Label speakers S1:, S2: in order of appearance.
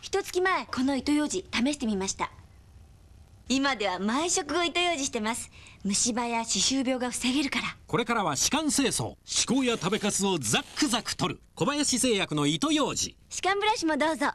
S1: 一月前この糸ようじ試してみました今では毎食後糸ようじしてます虫歯や歯周病が防げるから
S2: これからは歯間清掃歯垢や食べかすをザックザク取る小林製薬の糸ようじ
S1: 歯間ブラシもどうぞ